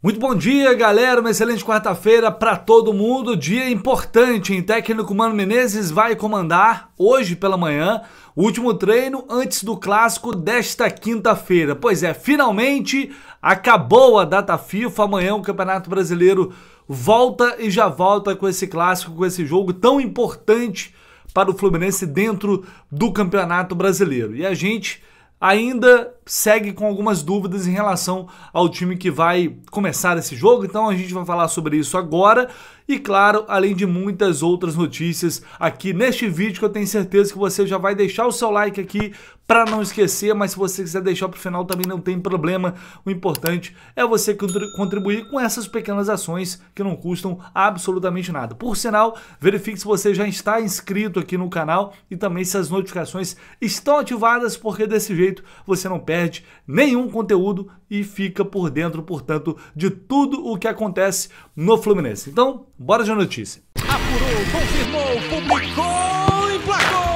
Muito bom dia, galera. Uma excelente quarta-feira para todo mundo. Dia importante em técnico Mano Menezes vai comandar hoje pela manhã o último treino antes do clássico desta quinta-feira. Pois é, finalmente acabou a data FIFA. Amanhã o Campeonato Brasileiro volta e já volta com esse clássico, com esse jogo tão importante para o Fluminense dentro do Campeonato Brasileiro. E a gente ainda segue com algumas dúvidas em relação ao time que vai começar esse jogo, então a gente vai falar sobre isso agora. E claro, além de muitas outras notícias aqui neste vídeo que eu tenho certeza que você já vai deixar o seu like aqui para não esquecer, mas se você quiser deixar para o final também não tem problema. O importante é você contribuir com essas pequenas ações que não custam absolutamente nada. Por sinal, verifique se você já está inscrito aqui no canal e também se as notificações estão ativadas, porque desse jeito você não perde nenhum conteúdo e fica por dentro, portanto, de tudo o que acontece no Fluminense. Então, bora de notícia. Apurou, confirmou, publicou e placou!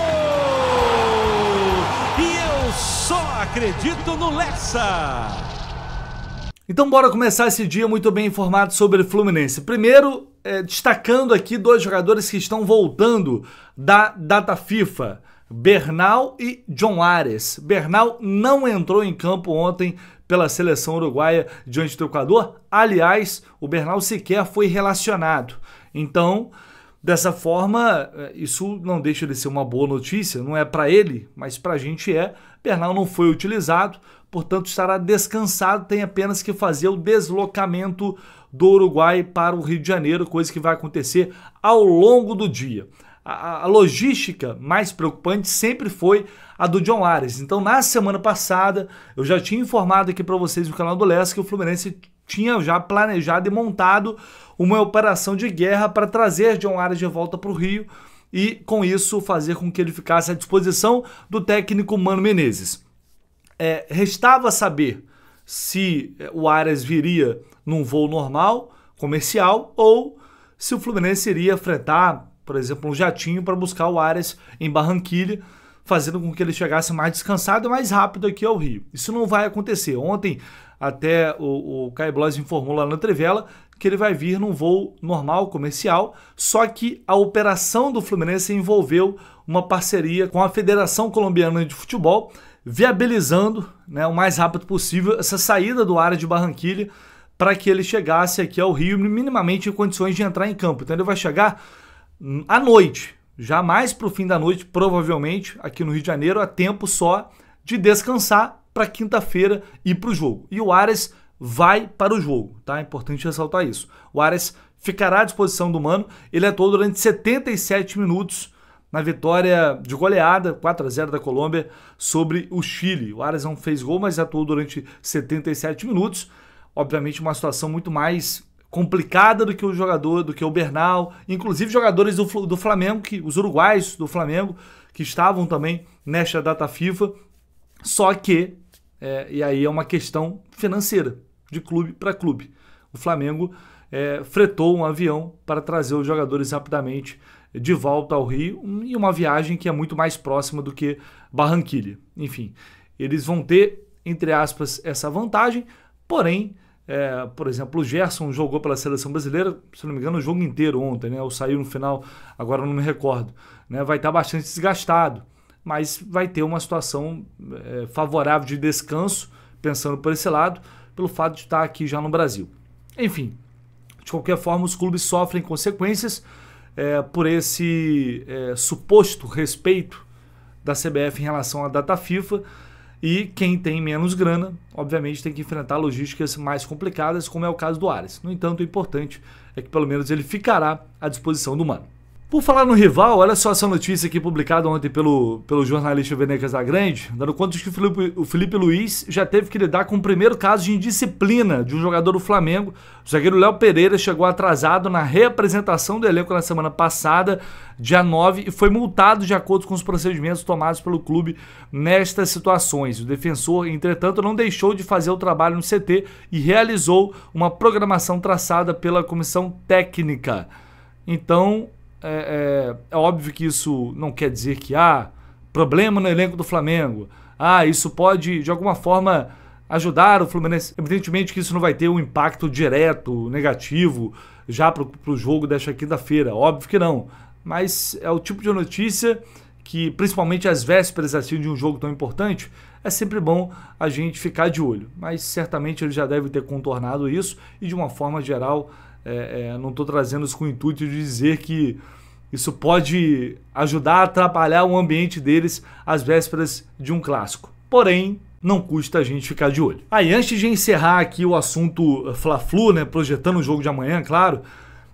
E eu só acredito no Lessa! Então bora começar esse dia muito bem informado sobre o Fluminense. Primeiro, é, destacando aqui dois jogadores que estão voltando da data FIFA. Bernal e John Ares. Bernal não entrou em campo ontem pela seleção uruguaia diante do Equador. Aliás, o Bernal sequer foi relacionado. Então, dessa forma, eh, isso não deixa de ser uma boa notícia, não é para ele, mas para a gente é. Bernal não foi utilizado, portanto estará descansado, tem apenas que fazer o deslocamento do Uruguai para o Rio de Janeiro, coisa que vai acontecer ao longo do dia. A, a logística mais preocupante sempre foi a do John Ares. Então, na semana passada, eu já tinha informado aqui para vocês no canal do Leste que o Fluminense tinha já planejado e montado uma operação de guerra para trazer John Ares de volta para o Rio e, com isso, fazer com que ele ficasse à disposição do técnico Mano Menezes. É, restava saber se é, o Ares viria num voo normal, comercial, ou se o Fluminense iria enfrentar, por exemplo, um jatinho para buscar o Ares em Barranquilha fazendo com que ele chegasse mais descansado e mais rápido aqui ao Rio. Isso não vai acontecer. Ontem, até o, o Caio Blas informou lá na Trivela que ele vai vir num voo normal, comercial, só que a operação do Fluminense envolveu uma parceria com a Federação Colombiana de Futebol, viabilizando né, o mais rápido possível essa saída do área de Barranquilha para que ele chegasse aqui ao Rio minimamente em condições de entrar em campo. Então ele vai chegar hum, à noite, já mais para o fim da noite, provavelmente, aqui no Rio de Janeiro, há tempo só de descansar para quinta-feira e para o jogo. E o Ares vai para o jogo, tá? É importante ressaltar isso. O Ares ficará à disposição do Mano, ele atuou durante 77 minutos na vitória de goleada 4 a 0 da Colômbia sobre o Chile. O Ares não fez gol, mas atuou durante 77 minutos. Obviamente, uma situação muito mais complicada do que o jogador, do que o Bernal, inclusive jogadores do, do Flamengo, que os uruguais do Flamengo, que estavam também nesta data FIFA, só que, é, e aí é uma questão financeira, de clube para clube. O Flamengo é, fretou um avião para trazer os jogadores rapidamente de volta ao Rio, e uma viagem que é muito mais próxima do que Barranquilha. Enfim, eles vão ter, entre aspas, essa vantagem, porém é, por exemplo, o Gerson jogou pela seleção brasileira, se não me engano, o jogo inteiro ontem, né? Ou saiu no final, agora não me recordo. Né? Vai estar tá bastante desgastado, mas vai ter uma situação é, favorável de descanso, pensando por esse lado, pelo fato de estar tá aqui já no Brasil. Enfim, de qualquer forma, os clubes sofrem consequências é, por esse é, suposto respeito da CBF em relação à data FIFA e quem tem menos grana, obviamente, tem que enfrentar logísticas mais complicadas, como é o caso do Ares. No entanto, o importante é que pelo menos ele ficará à disposição do Mano. Por falar no rival, olha só essa notícia aqui publicada ontem pelo, pelo jornalista Vene Casagrande, dando conta de que o Felipe, o Felipe Luiz já teve que lidar com o primeiro caso de indisciplina de um jogador do Flamengo. O zagueiro Léo Pereira chegou atrasado na reapresentação do elenco na semana passada, dia 9, e foi multado de acordo com os procedimentos tomados pelo clube nestas situações. O defensor, entretanto, não deixou de fazer o trabalho no CT e realizou uma programação traçada pela comissão técnica. Então, é, é, é, óbvio que isso não quer dizer que há ah, problema no elenco do Flamengo. Ah, isso pode, de alguma forma, ajudar o Fluminense. Evidentemente que isso não vai ter um impacto direto, negativo, já para o jogo desta quinta-feira. Óbvio que não. Mas é o tipo de notícia que, principalmente às vésperas assim, de um jogo tão importante, é sempre bom a gente ficar de olho. Mas certamente ele já deve ter contornado isso e, de uma forma geral, é, é, não estou trazendo isso com o intuito de dizer que isso pode ajudar a atrapalhar o ambiente deles às vésperas de um clássico. Porém, não custa a gente ficar de olho. Aí, ah, antes de encerrar aqui o assunto Fla-Flu, né, projetando o jogo de amanhã, claro,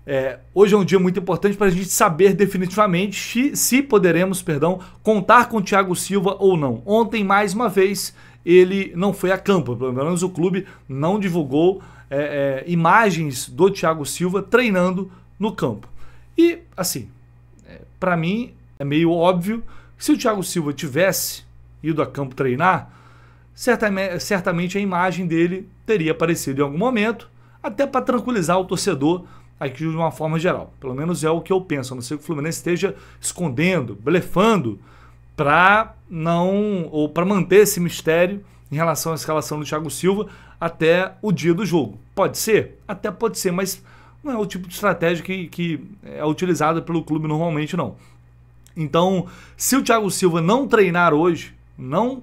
é, hoje é um dia muito importante para a gente saber definitivamente se, se poderemos, perdão, contar com o Thiago Silva ou não. Ontem, mais uma vez, ele não foi a campo, pelo menos o clube não divulgou é, é, imagens do Thiago Silva treinando no campo. E, assim, é, para mim é meio óbvio que se o Thiago Silva tivesse ido a campo treinar, certamente, certamente a imagem dele teria aparecido em algum momento, até para tranquilizar o torcedor aqui de uma forma geral. Pelo menos é o que eu penso, a não ser que o Fluminense esteja escondendo, blefando, para não ou para manter esse mistério em relação à escalação do Thiago Silva até o dia do jogo. Pode ser? Até pode ser, mas não é o tipo de estratégia que, que é utilizada pelo clube normalmente, não. Então, se o Thiago Silva não treinar hoje, não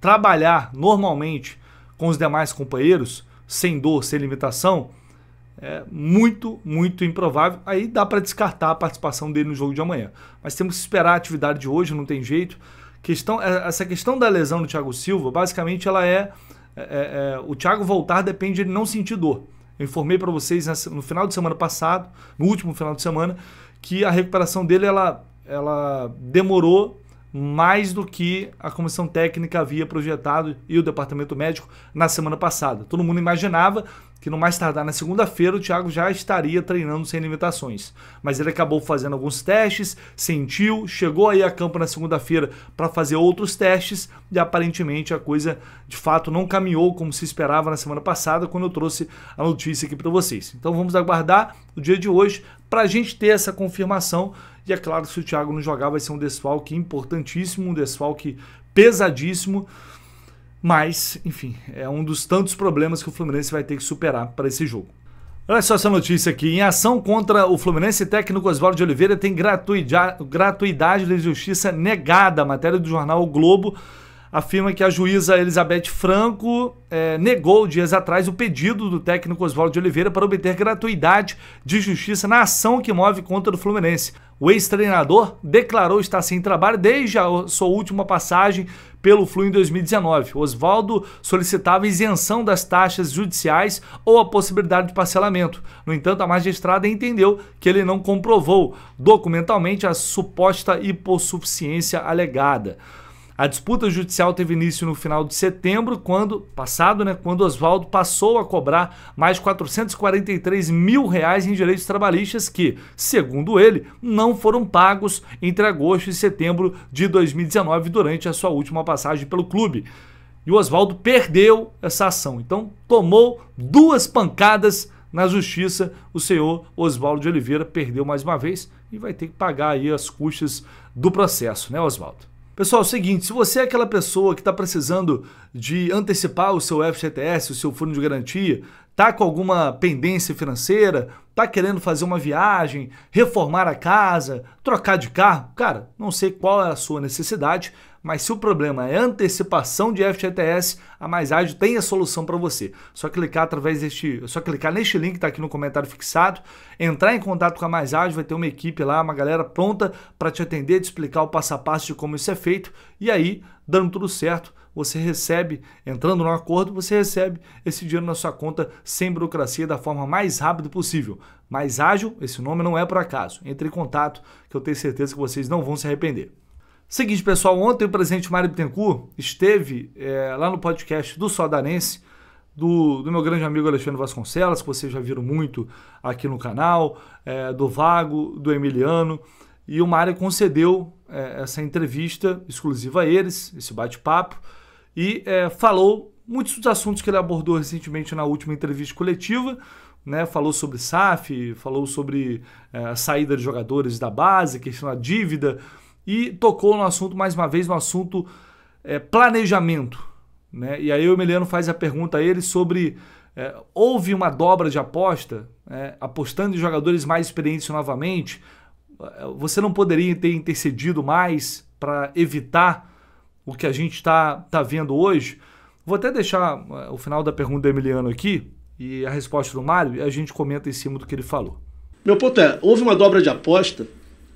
trabalhar normalmente com os demais companheiros, sem dor, sem limitação, é muito, muito improvável. Aí dá para descartar a participação dele no jogo de amanhã. Mas temos que esperar a atividade de hoje, não tem jeito. Questão, é, essa questão da lesão do Thiago Silva, basicamente, ela é, é, é, é o Thiago voltar depende de ele não sentir dor. Eu informei para vocês no final de semana passado, no último final de semana, que a recuperação dele ela, ela demorou mais do que a comissão técnica havia projetado e o departamento médico na semana passada. Todo mundo imaginava que no mais tardar na segunda-feira o Thiago já estaria treinando sem limitações, mas ele acabou fazendo alguns testes, sentiu, chegou aí a campo na segunda-feira para fazer outros testes e aparentemente a coisa de fato não caminhou como se esperava na semana passada quando eu trouxe a notícia aqui para vocês. Então vamos aguardar o dia de hoje para a gente ter essa confirmação e é claro, se o Thiago não jogar, vai ser um desfalque importantíssimo, um desfalque pesadíssimo. Mas, enfim, é um dos tantos problemas que o Fluminense vai ter que superar para esse jogo. Olha só essa notícia aqui. Em ação contra o Fluminense, técnico Oswaldo de Oliveira tem gratuidade, gratuidade da justiça negada. Matéria do jornal o Globo afirma que a juíza Elizabeth Franco é, negou dias atrás o pedido do técnico Oswaldo de Oliveira para obter gratuidade de justiça na ação que move contra do Fluminense. O ex-treinador declarou estar sem trabalho desde a sua última passagem pelo Flu em 2019. Oswaldo solicitava isenção das taxas judiciais ou a possibilidade de parcelamento. No entanto, a magistrada entendeu que ele não comprovou documentalmente a suposta hipossuficiência alegada. A disputa judicial teve início no final de setembro, quando passado, né, quando Oswaldo passou a cobrar mais 443 mil reais em direitos trabalhistas que, segundo ele, não foram pagos entre agosto e setembro de 2019 durante a sua última passagem pelo clube. E o Oswaldo perdeu essa ação. Então, tomou duas pancadas na justiça. O senhor Oswaldo de Oliveira perdeu mais uma vez e vai ter que pagar aí as custas do processo, né, Oswaldo? Pessoal, é o seguinte, se você é aquela pessoa que está precisando de antecipar o seu FGTS, o seu fundo de garantia, tá com alguma pendência financeira, tá querendo fazer uma viagem, reformar a casa, trocar de carro, cara, não sei qual é a sua necessidade, mas se o problema é antecipação de FGTS, a Mais Ágil tem a solução para você. Só clicar através deste, só clicar neste link que está aqui no comentário fixado, entrar em contato com a Mais Ágil, vai ter uma equipe lá, uma galera pronta para te atender, te explicar o passo a passo de como isso é feito e aí, dando tudo certo, você recebe, entrando no acordo, você recebe esse dinheiro na sua conta sem burocracia, da forma mais rápida possível. Mais ágil, esse nome não é por acaso. Entre em contato, que eu tenho certeza que vocês não vão se arrepender. Seguinte, pessoal, ontem o presidente Mário Bittencourt esteve é, lá no podcast do Sodarense, do, do, meu grande amigo Alexandre Vasconcelos, que vocês já viram muito aqui no canal, é, do Vago, do Emiliano, e o Mário concedeu é, essa entrevista exclusiva a eles, esse bate-papo, e é, falou muitos dos assuntos que ele abordou recentemente na última entrevista coletiva. Né, falou sobre SAF, falou sobre é, a saída de jogadores da base, questão da dívida, e tocou no assunto, mais uma vez, no assunto é, planejamento. Né? E aí o Emiliano faz a pergunta a ele sobre é, houve uma dobra de aposta, é, apostando em jogadores mais experientes novamente. É, você não poderia ter intercedido mais para evitar o que a gente está tá vendo hoje. Vou até deixar eh, o final da pergunta do Emiliano aqui e a resposta do Mário e a gente comenta em cima do que ele falou. Meu ponto é, houve uma dobra de aposta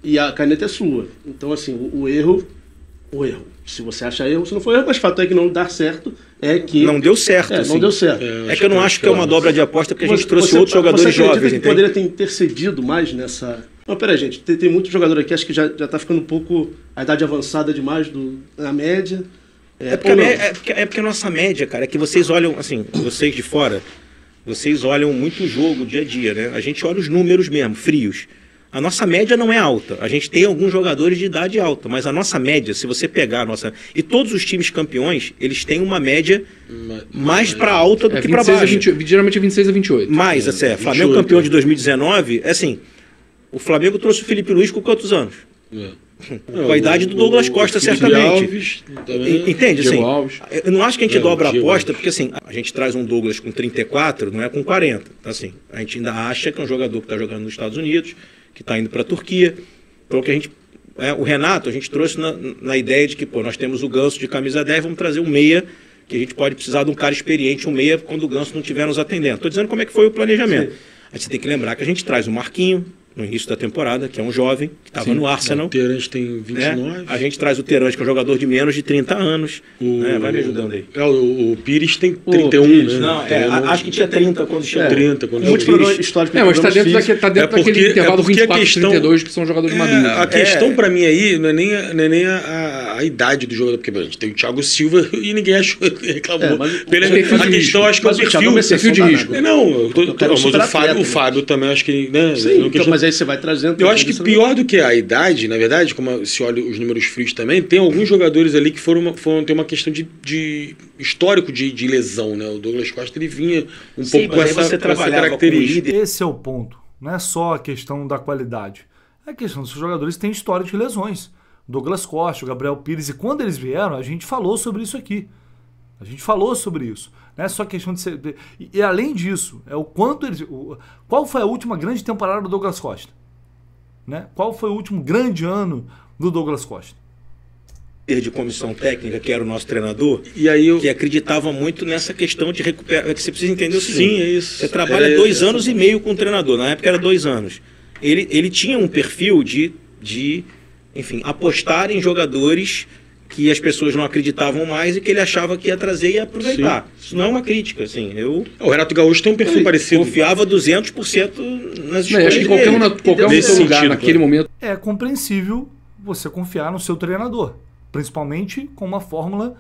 e a caneta é sua. Então, assim, o, o erro, o erro. Se você acha erro, se não foi erro, mas o fato é que não dar certo é que. Não deu certo. É, assim. Não deu certo. É, é que eu não acho que é uma é. dobra de aposta porque a gente trouxe você, outros tá- jogadores você jovens. Que poderia ter intercedido mais nessa, não, peraí, gente, tem, tem muito jogador aqui, acho que já, já tá ficando um pouco a idade avançada demais do, na média. É, é, porque é, porque, é, porque a nossa média, cara, é que vocês olham, assim, vocês de fora, vocês olham muito o jogo, dia a dia, né? A gente olha os números mesmo, frios. A nossa média não é alta. A gente tem alguns jogadores de idade alta, mas a nossa média, se você pegar a nossa. E todos os times campeões, eles têm uma média mais para alta do é, que para baixo. A 20, geralmente é 26 a 28. Mais, é, assim, é, Flamengo 28, campeão é. de 2019, é assim. O Flamengo trouxe o Felipe Luiz com quantos anos? É. Com a é, idade do Douglas Costa, o, o, certamente. Alves, tá Entende? Assim, eu não acho que a gente é, dobra a aposta, porque assim, a gente traz um Douglas com 34, não é com 40. Então, assim, a gente ainda acha que é um jogador que está jogando nos Estados Unidos, que está indo para a Turquia. Então, que a gente, é, o Renato, a gente trouxe na, na, ideia de que pô, nós temos o ganso de camisa 10, vamos trazer um meia, que a gente pode precisar de um cara experiente, um meia, quando o ganso não estiver nos atendendo. Estou dizendo como é que foi o planejamento. Sim. A gente tem que lembrar que a gente traz o Marquinho, no início da temporada, que é um jovem que estava no Arsenal. O Terans tem 29. Né? A gente traz o Terans, que é um jogador de menos de 30 anos. O, né? Vai me ajudando aí. É, o, o Pires tem 31, Pires, né? Não, é, então, acho que tinha 30 quando chegou. É, 30 quando é, chegou. Muitos problemas históricos. É, mas está dentro, daque, tá dentro é porque, daquele é intervalo é 24 questão, 32 que são jogadores de é, maduro. A questão para mim aí não é nem, não é nem a a idade do jogador, porque a gente tem o Thiago Silva e ninguém achou, reclamou. É, mas, Pela, a questão risco. acho que é mas é o perfil. O é perfil de risco. É, não, eu tô, eu tô, mas o Fábio, o né? Fábio também acho que. Né, Sim, é então, questão... mas aí você vai trazendo. Eu acho que pior do que a idade, na verdade, como se olha os números frios também, tem alguns jogadores ali que foram, foram ter uma questão de, de histórico de, de, lesão, né? O Douglas Costa ele vinha um Sim, pouco com essa, você com essa característica. Esse é o ponto. Não é só a questão da qualidade. É a questão se os jogadores têm história de lesões. Douglas Costa, o Gabriel Pires, e quando eles vieram, a gente falou sobre isso aqui. A gente falou sobre isso. Não é só questão de ser. e, e, além disso, é o quanto eles. O, qual foi a última grande temporada do Douglas Costa? Né? Qual foi o último grande ano do Douglas Costa? de comissão técnica, que era o nosso treinador, e aí eu... que acreditava muito nessa questão de recuperar. Que você precisa entender o seguinte: Sim, é isso. você trabalha é dois anos e meio com o treinador, na época era dois anos. Ele, ele tinha um perfil de, de enfim, apostar em jogadores que as pessoas não acreditavam mais e que ele achava que ia trazer e ia aproveitar. Sim. Isso não é uma crítica, assim. Eu, o Renato Gaúcho tem um perfil parecido. Confiava 200% nas escolhas não, acho que qualquer um, na, qualquer um outro lugar naquele né? momento... É compreensível você confiar no seu treinador, principalmente com uma fórmula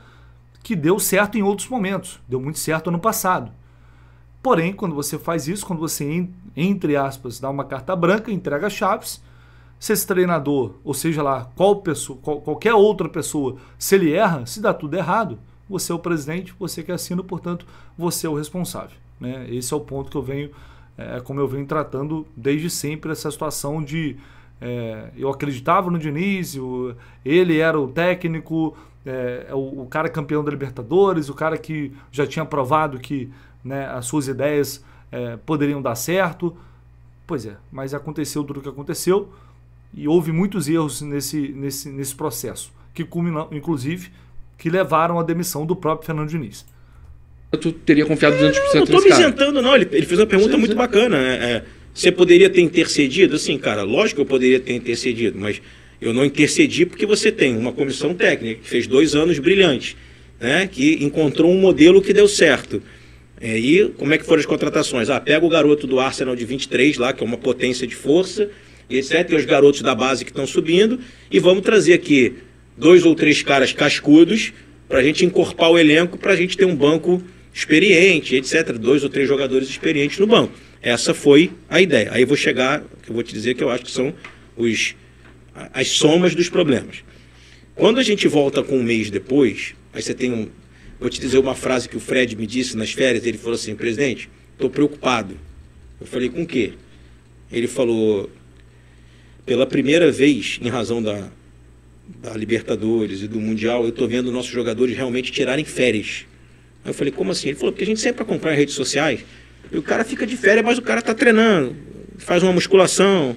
que deu certo em outros momentos, deu muito certo ano passado. Porém, quando você faz isso, quando você, entre aspas, dá uma carta branca, entrega chaves, se esse treinador, ou seja lá, qual pessoa, qual, qualquer outra pessoa, se ele erra, se dá tudo errado, você é o presidente, você que assina, portanto, você é o responsável. Né? Esse é o ponto que eu venho, é, como eu venho tratando desde sempre essa situação de é, eu acreditava no Diniz, ele era o técnico, é, é, o, o, cara campeão da Libertadores, o cara que já tinha provado que né, as suas ideias é, poderiam dar certo. Pois é, mas aconteceu tudo o que aconteceu. E houve muitos erros nesse, nesse, nesse processo, que culminam, inclusive, que levaram à demissão do próprio Fernando Diniz. Eu teria confiado 200% é, Não estou me isentando, não. Ele, ele, fez uma pergunta muito bacana. Né? É, você poderia ter intercedido? Assim, cara, lógico que eu poderia ter intercedido, mas eu não intercedi porque você tem uma comissão técnica que fez dois anos brilhantes, né, que encontrou um modelo que deu certo. É, e como é que foram as contratações? Ah, pega o garoto do Arsenal de 23 lá, que é uma potência de força, etc. E os garotos da base que estão subindo. E vamos trazer aqui dois ou três caras cascudos para a gente encorpar o elenco, para a gente ter um banco experiente, etc. Dois ou três jogadores experientes no banco. Essa foi a ideia. Aí eu vou chegar, eu vou te dizer que eu acho que são os, as somas dos problemas. Quando a gente volta com um mês depois, aí você tem um. Vou te dizer uma frase que o Fred me disse nas férias. Ele falou assim: presidente, estou preocupado. Eu falei: com o quê? Ele falou: pela primeira vez, em razão da, da Libertadores e do Mundial, eu estou vendo nossos jogadores realmente tirarem férias. Aí eu falei, como assim? Ele falou, porque a gente sempre acompanha redes sociais e o cara fica de férias, mas o cara está treinando, faz uma musculação.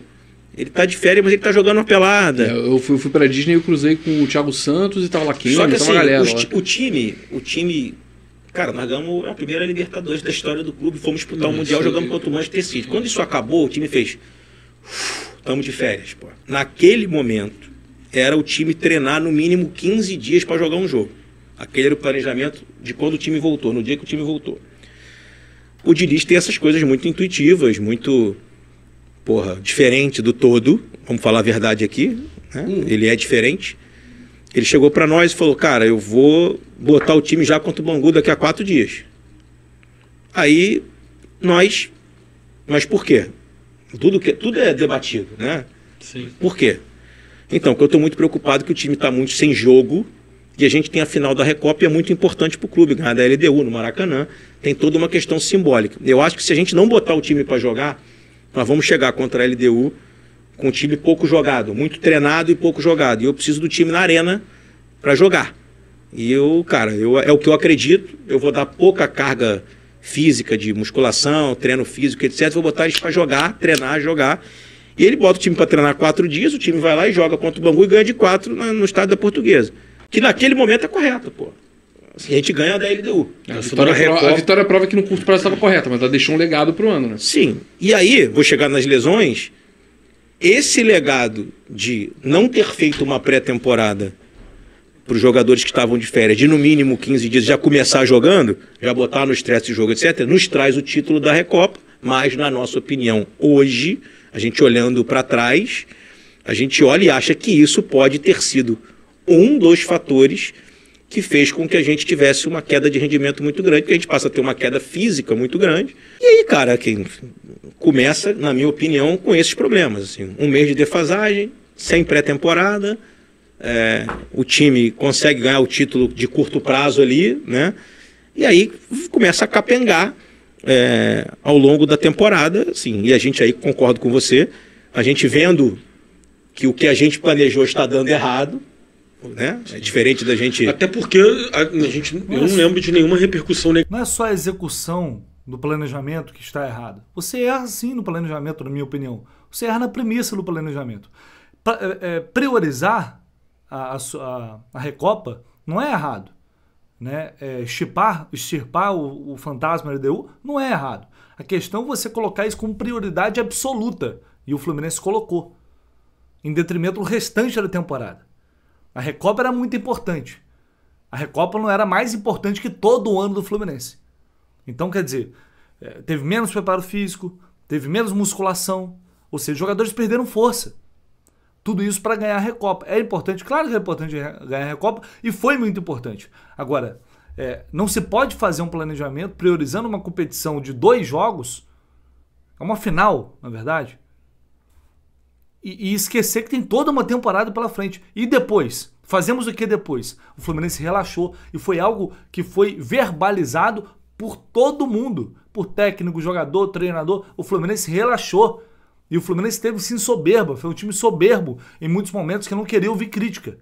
Ele está de férias, mas ele está jogando uma pelada. É, eu fui, fui para Disney e cruzei com o Thiago Santos e tava lá quem, Só que assim, galera. O, o time, o time Cara, nós ganhamos a primeira Libertadores da história do clube, fomos disputar o Mundial, jogamos contra o Manchester City. Quando isso acabou, o time fez. Uf, estamos de férias, pô. Naquele momento, era o time treinar no mínimo 15 dias para jogar um jogo. Aquele era o planejamento de quando o time voltou, no dia que o time voltou. O Diniz tem essas coisas muito intuitivas, muito porra, diferente do todo. Vamos falar a verdade aqui, né? hum. Ele é diferente. Ele chegou para nós e falou: "Cara, eu vou botar o time já contra o Bangu daqui a quatro dias". Aí nós, nós por quê? Tudo, que, tudo é debatido, né? Sim. Por quê? Então, eu estou muito preocupado que o time está muito sem jogo e a gente tem a final da Recopa e é muito importante para o clube ganhar da LDU no Maracanã. Tem toda uma questão simbólica. Eu acho que se a gente não botar o time para jogar, nós vamos chegar contra a LDU com um time pouco jogado, muito treinado e pouco jogado. E eu preciso do time na arena para jogar. E eu, cara, eu, é o que eu acredito. Eu vou dar pouca carga física, de musculação, treino físico, etc. Vou botar eles para jogar, treinar, jogar. E ele bota o time para treinar quatro dias, o time vai lá e joga contra o Bangu e ganha de quatro no, no da Portuguesa. Que naquele momento é correto, pô. Assim, a gente ganha da LDU. A, é, a vitória, é prova, a vitória prova que no curto prazo estava correta, mas ela deixou um legado pro ano, né? Sim. E aí, vou chegar nas lesões. Esse legado de não ter feito uma pré-temporada para os jogadores que estavam de férias de no mínimo 15 dias já começar jogando, já botar no estresse o jogo, etc., nos traz o título da Recopa, mas, na nossa opinião, hoje, a gente olhando para trás, a gente olha e acha que isso pode ter sido um dos fatores que fez com que a gente tivesse uma queda de rendimento muito grande, porque a gente passa a ter uma queda física muito grande. E aí, cara, quem começa, na minha opinião, com esses problemas. Assim, um mês de defasagem, sem pré-temporada, é, o time consegue ganhar o título de curto prazo ali, né? E aí começa a capengar é, ao longo da temporada, sim. e a gente aí concordo com você, a gente vendo que o que a gente planejou está dando errado, né? É diferente da gente. Até porque a, gente eu não lembro de nenhuma repercussão. Não é só a execução do planejamento que está errada. Você erra sim no planejamento, na minha opinião. Você erra na premissa do planejamento. Pra, é, é priorizar a, a, a Recopa, não é errado. Né? É, chipar, extirpar o, o fantasma LDU não é errado. A questão é você colocar isso como prioridade absoluta. E o Fluminense colocou. Em detrimento do restante da temporada. A Recopa era muito importante. A Recopa não era mais importante que todo o ano do Fluminense. Então, quer dizer, é, teve menos preparo físico, teve menos musculação, ou seja, jogadores perderam força. Tudo isso para ganhar a Recopa. É importante, claro que é importante ganhar a Recopa e foi muito importante. Agora, é, não se pode fazer um planejamento priorizando uma competição de dois jogos, é uma final, na é verdade, e, e esquecer que tem toda uma temporada pela frente. E depois? Fazemos o que depois? O Fluminense relaxou e foi algo que foi verbalizado por todo mundo, por técnico, jogador, treinador. O Fluminense relaxou e o Fluminense teve sim soberba, foi um time soberbo em muitos momentos que não queria ouvir crítica.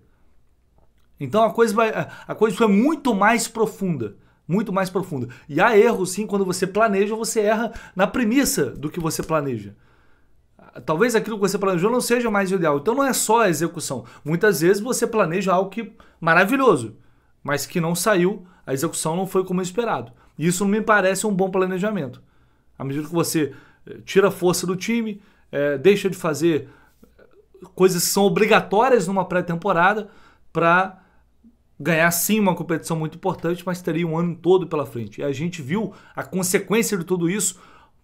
Então a coisa, vai, a coisa foi muito mais profunda. Muito mais profunda. E há erros sim, quando você planeja, você erra na premissa do que você planeja. Talvez aquilo que você planejou não seja mais o ideal. Então não é só a execução. Muitas vezes você planeja algo que maravilhoso, mas que não saiu, a execução não foi como esperado. E isso não me parece um bom planejamento. À medida que você eh, tira a força do time, é, deixa de fazer coisas que são obrigatórias numa pré-temporada para ganhar sim uma competição muito importante, mas teria um ano todo pela frente. E a gente viu a consequência de tudo isso.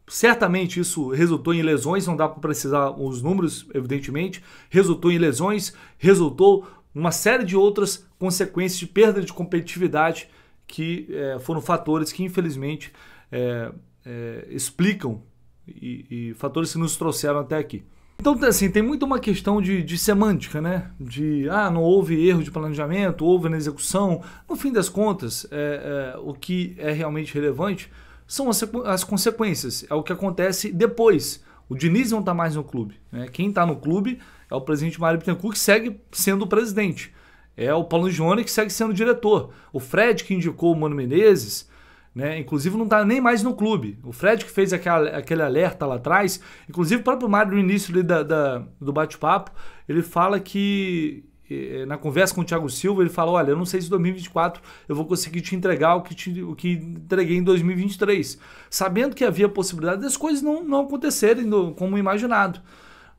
Certamente isso resultou em lesões, não dá para precisar os números, evidentemente. Resultou em lesões, resultou uma série de outras consequências de perda de competitividade que é, foram fatores que infelizmente é, é, explicam e, e fatores que nos trouxeram até aqui. Então, assim, tem muito uma questão de, de, semântica, né? De, ah, não houve erro de planejamento, houve na execução. No fim das contas, é, é, o que é realmente relevante são as, as, consequências, é o que acontece depois. O Diniz não está mais no clube. Né? Quem está no clube é o presidente Mário Bittencourt, que segue sendo o presidente. É o Paulo Gione, que segue sendo o diretor. O Fred, que indicou o Mano Menezes, né? Inclusive não está nem mais no clube. O Fred que fez aquela, aquele alerta lá atrás, inclusive o próprio Mário no início da, da, do bate-papo, ele fala que na conversa com o Thiago Silva, ele fala, olha, eu não sei se 2024 eu vou conseguir te entregar o que, te, o que entreguei em 2023. Sabendo que havia possibilidade das coisas não, não acontecerem como imaginado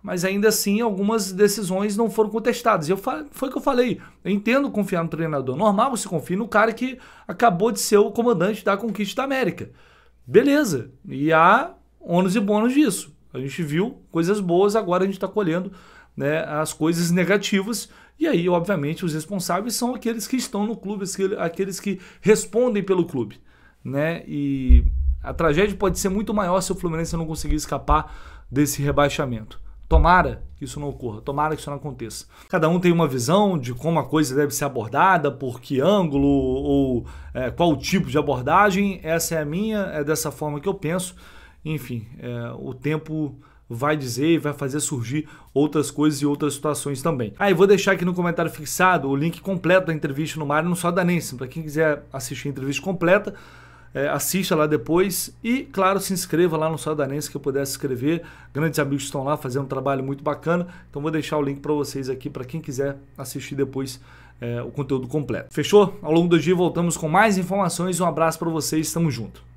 mas ainda assim algumas decisões não foram contestadas. Eu foi o que eu falei. Eu entendo confiar no treinador. Normal você confia no cara que acabou de ser o comandante da conquista da América. Beleza. E há ônus e bônus disso. A gente viu coisas boas, agora a gente está colhendo né, as coisas negativas. E aí, obviamente, os responsáveis são aqueles que estão no clube, aqueles que respondem pelo clube. Né? E a tragédia pode ser muito maior se o Fluminense não conseguir escapar desse rebaixamento. Tomara que isso não ocorra, tomara que isso não aconteça. Cada um tem uma visão de como a coisa deve ser abordada, por que ângulo ou é, qual tipo de abordagem. Essa é a minha, é dessa forma que eu penso. Enfim, é, o tempo vai dizer e vai fazer surgir outras coisas e outras situações também. Aí ah, vou deixar aqui no comentário fixado o link completo da entrevista no Mário no Sodanense, para quem quiser assistir a entrevista completa é, assista lá depois e, claro, se inscreva lá no Sardanense que eu pudesse escrever. Grandes amigos estão lá fazendo um trabalho muito bacana. Então vou deixar o link para vocês aqui para quem quiser assistir depois é, o conteúdo completo. Fechou? Ao longo do dia voltamos com mais informações. Um abraço para vocês, estamos junto.